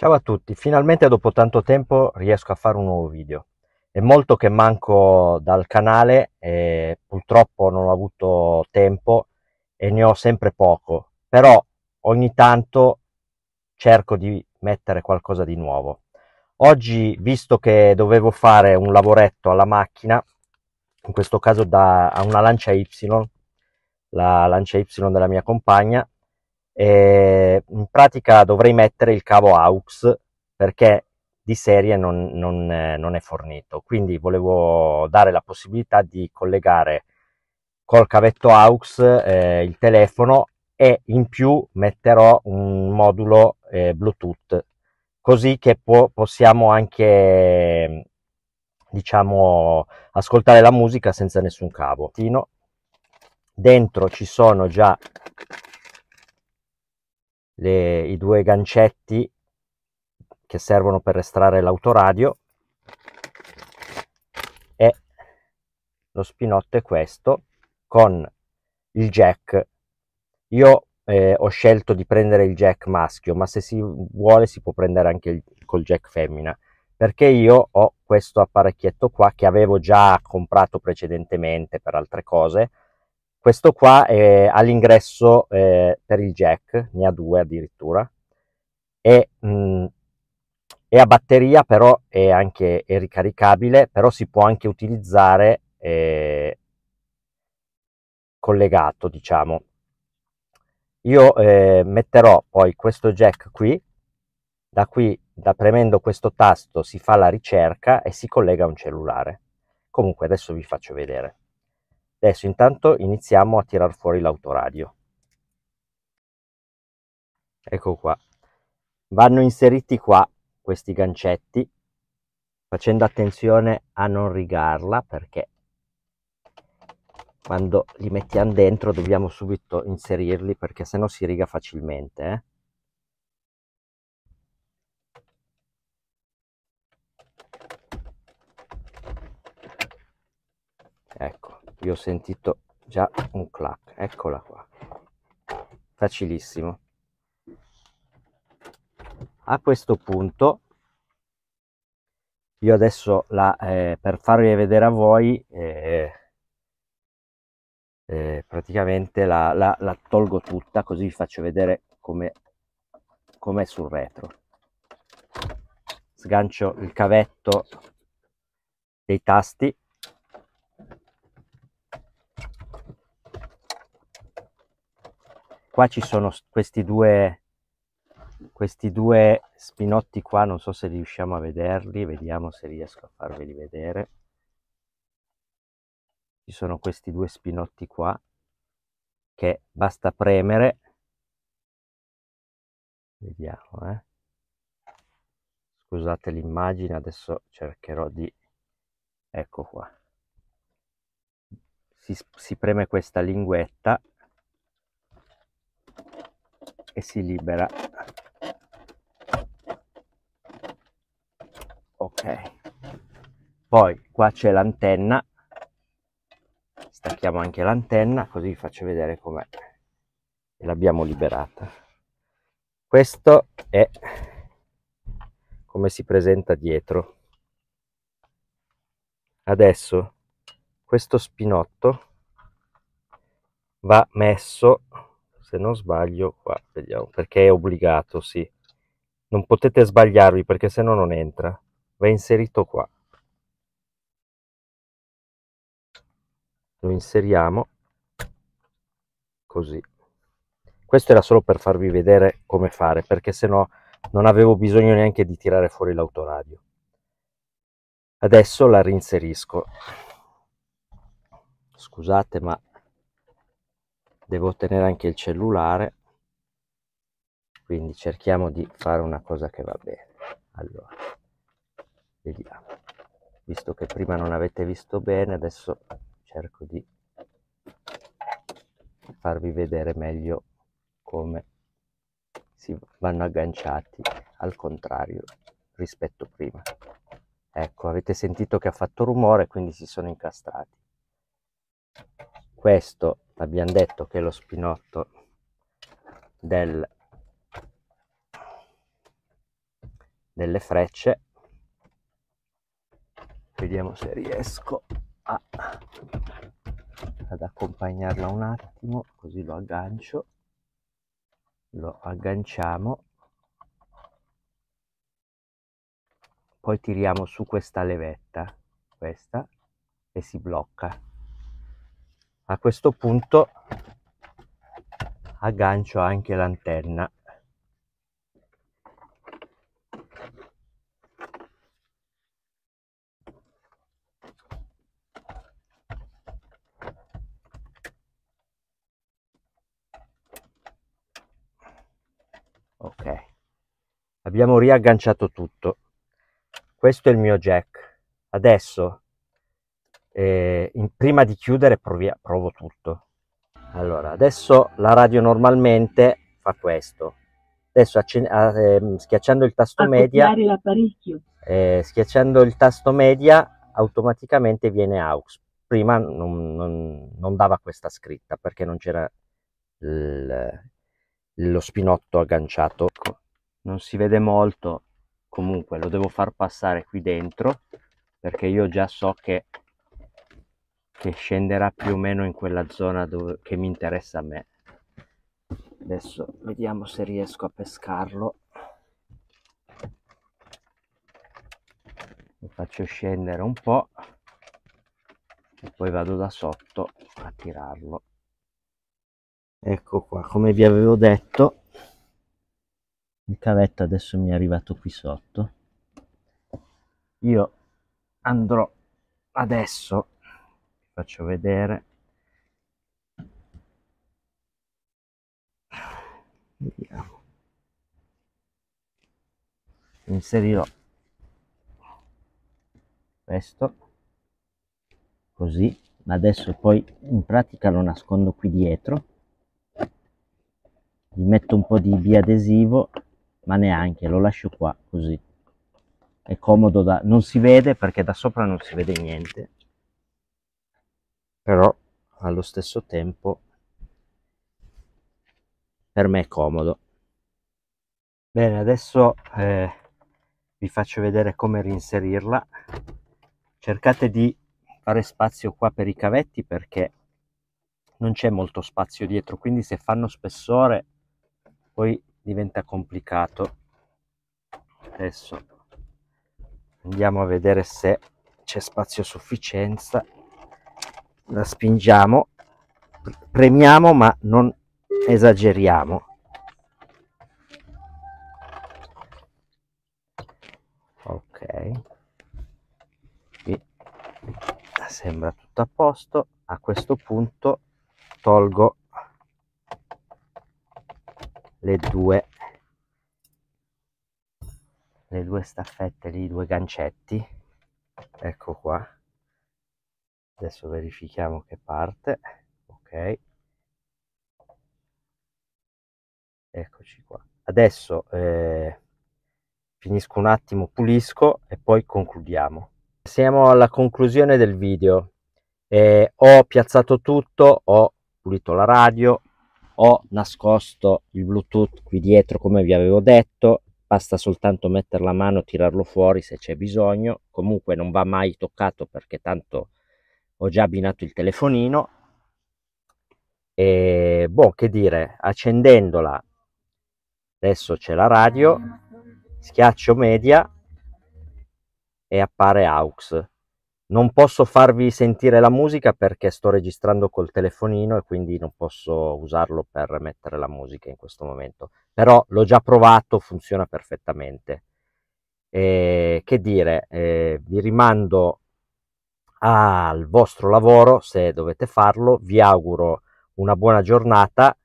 Ciao a tutti, finalmente dopo tanto tempo riesco a fare un nuovo video. È molto che manco dal canale e purtroppo non ho avuto tempo e ne ho sempre poco, però ogni tanto cerco di mettere qualcosa di nuovo. Oggi, visto che dovevo fare un lavoretto alla macchina, in questo caso da, a una lancia Y, la lancia Y della mia compagna, e eh, in pratica dovrei mettere il cavo AUX perché di serie non, non, eh, non, è fornito. Quindi volevo dare la possibilità di collegare col cavetto AUX eh, il telefono e in più metterò un modulo eh, Bluetooth così che po- possiamo anche diciamo ascoltare la musica senza nessun cavo. Dentro ci sono già le, i due gancetti che servono per estrarre l'autoradio e lo spinotto è questo con il jack io eh, ho scelto di prendere il jack maschio ma se si vuole si può prendere anche il, col jack femmina perché io ho questo apparecchietto qua che avevo già comprato precedentemente per altre cose questo qua è all'ingresso eh, per il jack, ne ha due addirittura, e, mh, mm, è a batteria però è anche è ricaricabile, però si può anche utilizzare eh, collegato, diciamo. Io eh, metterò poi questo jack qui, da qui, da premendo questo tasto si fa la ricerca e si collega a un cellulare. Comunque adesso vi faccio vedere. Adesso intanto iniziamo a tirar fuori l'autoradio. Ecco qua. Vanno inseriti qua questi gancetti, facendo attenzione a non rigarla perché quando li mettiamo dentro dobbiamo subito inserirli perché sennò si riga facilmente. Eh? io ho sentito già un clac eccola qua facilissimo a questo punto io adesso la, eh, per farvi vedere a voi eh, eh, praticamente la, la, la, tolgo tutta così vi faccio vedere come com'è sul retro sgancio il cavetto dei tasti qua ci sono questi due questi due spinotti qua non so se riusciamo a vederli vediamo se riesco a farveli vedere ci sono questi due spinotti qua che basta premere vediamo eh. scusate l'immagine adesso cercherò di ecco qua si, si preme questa linguetta e si libera ok poi qua c'è l'antenna stacchiamo anche l'antenna così vi faccio vedere com'è l'abbiamo liberata questo è come si presenta dietro adesso questo spinotto va messo se non sbaglio qua vediamo perché è obbligato sì non potete sbagliarvi perché se no non entra va inserito qua lo inseriamo così questo era solo per farvi vedere come fare perché se no non avevo bisogno neanche di tirare fuori l'autoradio adesso la reinserisco. scusate ma devo ottenere anche il cellulare quindi cerchiamo di fare una cosa che va bene allora vediamo visto che prima non avete visto bene adesso cerco di farvi vedere meglio come si vanno agganciati al contrario rispetto prima ecco avete sentito che ha fatto rumore quindi si sono incastrati questo abbiamo detto che è lo spinotto del, delle frecce vediamo se riesco a, ad accompagnarla un attimo così lo aggancio lo agganciamo poi tiriamo su questa levetta questa e si blocca a questo punto aggancio anche l'antenna ok abbiamo riagganciato tutto questo è il mio jack adesso eh, in, prima di chiudere provia, provo tutto. Allora, adesso la radio normalmente fa questo. Adesso eh, schiacciando il tasto media, eh, schiacciando il tasto media automaticamente viene AUX. Prima non, non, non dava questa scritta perché non c'era lo spinotto agganciato. Non si vede molto, comunque lo devo far passare qui dentro perché io già so che che scenderà più o meno in quella zona dove, che mi interessa a me adesso vediamo se riesco a pescarlo lo faccio scendere un po' e poi vado da sotto a tirarlo ecco qua come vi avevo detto il cavetto adesso mi è arrivato qui sotto io andrò adesso faccio vedere vediamo inserirò questo così ma adesso poi in pratica lo nascondo qui dietro gli metto un po' di biadesivo ma neanche lo lascio qua così è comodo da non si vede perché da sopra non si vede niente però allo stesso tempo per me è comodo bene adesso eh, vi faccio vedere come reinserirla cercate di fare spazio qua per i cavetti perché non c'è molto spazio dietro quindi se fanno spessore poi diventa complicato adesso andiamo a vedere se c'è spazio a sufficienza la spingiamo, premiamo ma non esageriamo. Ok, qui sembra tutto a posto. A questo punto tolgo le due le due staffette lì, i due gancetti ecco qua adesso verifichiamo che parte ok eccoci qua adesso eh, finisco un attimo pulisco e poi concludiamo siamo alla conclusione del video eh, ho piazzato tutto ho pulito la radio ho nascosto il bluetooth qui dietro come vi avevo detto basta soltanto mettere la mano tirarlo fuori se c'è bisogno comunque non va mai toccato perché tanto ho già abbinato il telefonino e boh che dire accendendola adesso c'è la radio schiaccio media e appare aux non posso farvi sentire la musica perché sto registrando col telefonino e quindi non posso usarlo per mettere la musica in questo momento. Però l'ho già provato, funziona perfettamente. E, che dire, eh, vi rimando al vostro lavoro, se dovete farlo, vi auguro una buona giornata.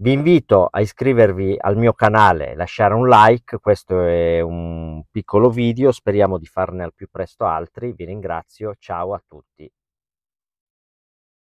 Vi invito a iscrivervi al mio canale, lasciare un like, questo è un piccolo video, speriamo di farne al più presto altri, vi ringrazio, ciao a tutti.